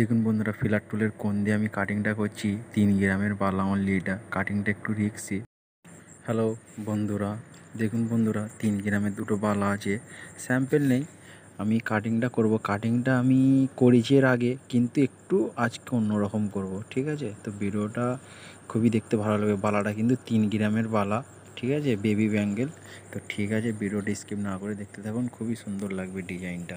দেখুন বন্ধুরা ফিলার টুলের কোন দিয়ে আমি কাটিংটা করছি তিন গ্রামের বালা অনলি এটা কাটিংটা একটু রিক্সি হ্যালো বন্ধুরা দেখুন বন্ধুরা তিন গ্রামের দুটো বালা আছে স্যাম্পেল নেই আমি কাটিংটা করব কাটিংটা আমি করেছি এর আগে কিন্তু একটু আজকে অন্যরকম করব ঠিক আছে তো ভিডিওটা খুবই দেখতে ভালো লাগবে বালাটা কিন্তু তিন গ্রামের বালা ঠিক আছে বেবি ব্যাঙ্গেল তো ঠিক আছে ভিডিওটা স্কিপ না করে দেখতে থাকুন খুবই সুন্দর লাগবে ডিজাইনটা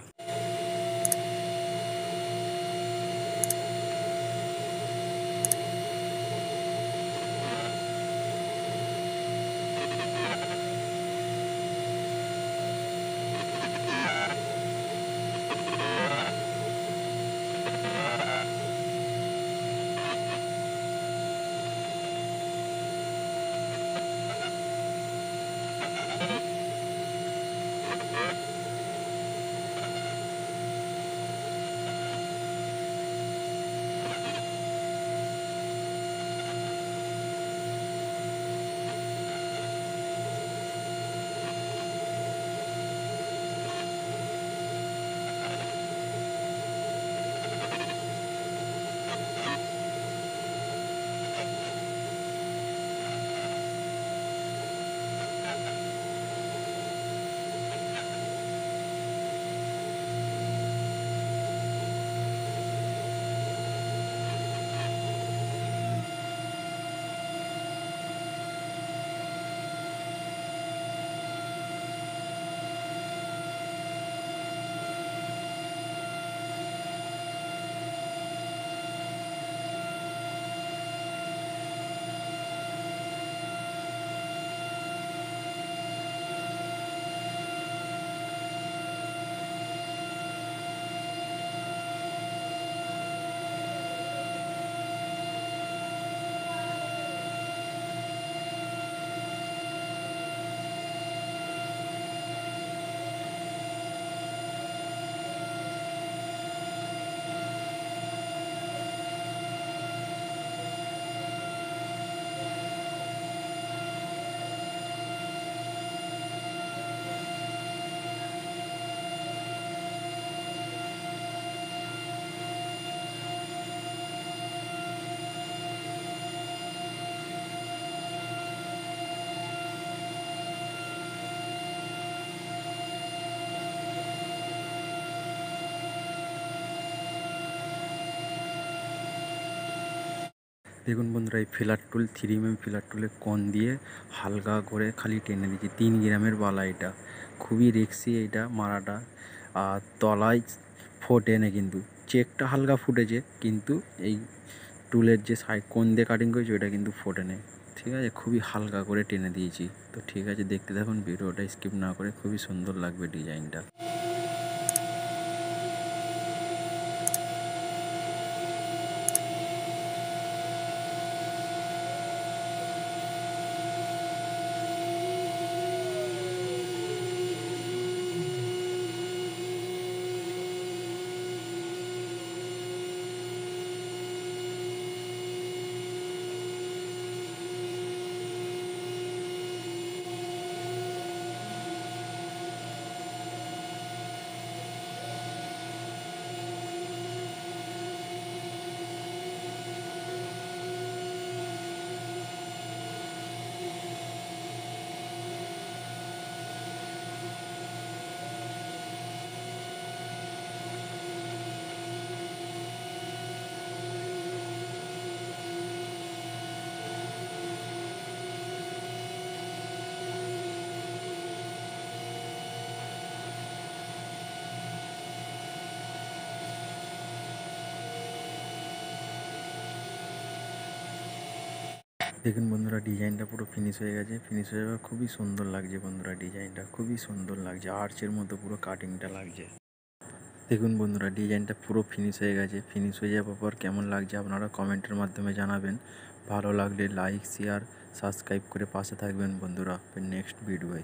দেখুন বন্ধুরা এই filler tool three M filler টুলে কন দিয়ে হালকা করে খালি টেনে দিচ্ছি তিন গ্রামের বালা এটা খুবই রেক্সি এইটা মারাটা আর তলায় ফোটে না কিন্তু চেকটা হালকা ফুটেছে কিন্তু এই টুলের যে সাই কোন দিয়ে কাটিং করেছি ওইটা কিন্তু ফোটে নেই ঠিক আছে খুবই হালকা করে টেনে দিয়েছি তো ঠিক আছে দেখতে থাকুন ভিডিওটা স্কিপ না করে খুবই সুন্দর লাগবে ডিজাইনটা দেখুন বন্ধুরা ডিজাইনটা পুরো ফিনিশ হয়ে গেছে ফিনিশ হয়ে যাওয়া খুবই সুন্দর লাগছে বন্ধুরা ডিজাইনটা খুবই সুন্দর লাগছে আর্চের মতো পুরো কাটিংটা লাগছে দেখুন বন্ধুরা ডিজাইনটা পুরো ফিনিশ হয়ে গেছে ফিনিশ হয়ে যাওয়ার পর কেমন লাগছে আপনারা কমেন্টের মাধ্যমে জানাবেন ভালো লাগলে লাইক শেয়ার সাবস্ক্রাইব করে পাশে থাকবেন বন্ধুরা নেক্সট ভিডিওয়ে